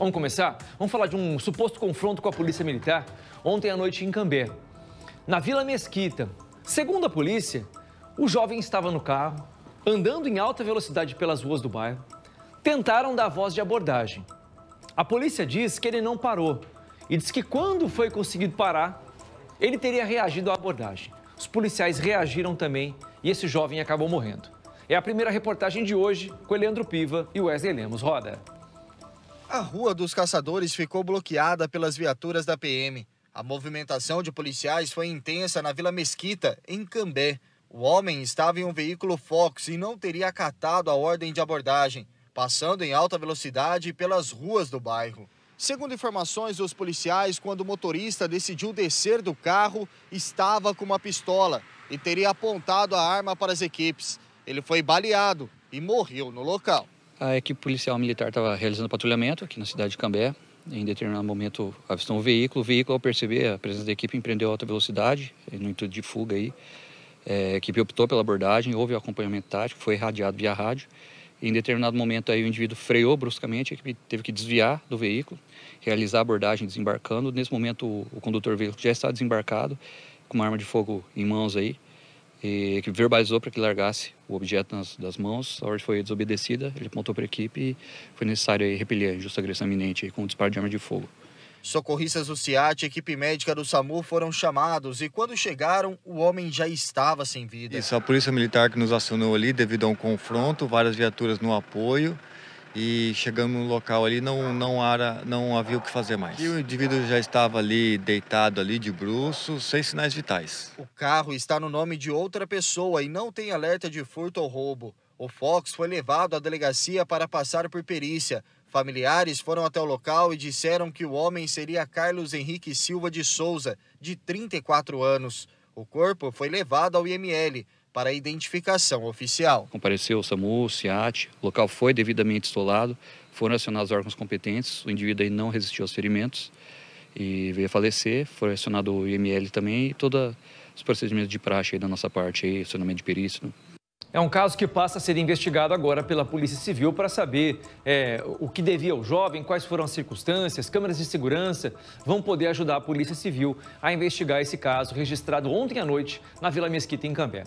Vamos começar? Vamos falar de um suposto confronto com a polícia militar ontem à noite em Cambé, na Vila Mesquita. Segundo a polícia, o jovem estava no carro, andando em alta velocidade pelas ruas do bairro. Tentaram dar voz de abordagem. A polícia diz que ele não parou e diz que quando foi conseguido parar, ele teria reagido à abordagem. Os policiais reagiram também e esse jovem acabou morrendo. É a primeira reportagem de hoje com Eleandro Piva e Wesley Lemos. Roda! A Rua dos Caçadores ficou bloqueada pelas viaturas da PM. A movimentação de policiais foi intensa na Vila Mesquita, em Cambé. O homem estava em um veículo Fox e não teria acatado a ordem de abordagem, passando em alta velocidade pelas ruas do bairro. Segundo informações dos policiais, quando o motorista decidiu descer do carro, estava com uma pistola e teria apontado a arma para as equipes. Ele foi baleado e morreu no local a equipe policial militar estava realizando patrulhamento aqui na cidade de Cambé. Em determinado momento avistou um veículo. O veículo, ao perceber a presença da equipe, empreendeu alta velocidade, eh, no intuito de fuga aí. É, a equipe optou pela abordagem, houve o acompanhamento tático, foi irradiado via rádio. Em determinado momento aí o indivíduo freou bruscamente, a equipe teve que desviar do veículo, realizar a abordagem desembarcando. Nesse momento o, o condutor do veículo já está desembarcado, com uma arma de fogo em mãos aí e que verbalizou para que largasse o objeto nas, das mãos. A ordem foi desobedecida, ele apontou para a equipe e foi necessário aí, repelir a injusta agressão iminente aí, com um disparo de arma de fogo. Socorristas do CIAT e equipe médica do SAMU foram chamados e quando chegaram, o homem já estava sem vida. Isso, a polícia militar que nos acionou ali devido a um confronto, várias viaturas no apoio e chegando no local ali não não era não havia o que fazer mais. E o indivíduo já estava ali deitado ali de bruços, sem sinais vitais. O carro está no nome de outra pessoa e não tem alerta de furto ou roubo. O Fox foi levado à delegacia para passar por perícia. Familiares foram até o local e disseram que o homem seria Carlos Henrique Silva de Souza, de 34 anos. O corpo foi levado ao IML, para identificação oficial. Compareceu o SAMU, o SIAT, o local foi devidamente estolado, foram acionados órgãos competentes, o indivíduo aí não resistiu aos ferimentos e veio a falecer, foi acionado o IML também e todos os procedimentos de praxe da nossa parte, aí, acionamento de perícia. Né? É um caso que passa a ser investigado agora pela Polícia Civil para saber é, o que devia ao jovem, quais foram as circunstâncias, câmeras de segurança vão poder ajudar a Polícia Civil a investigar esse caso registrado ontem à noite na Vila Mesquita, em Cambé.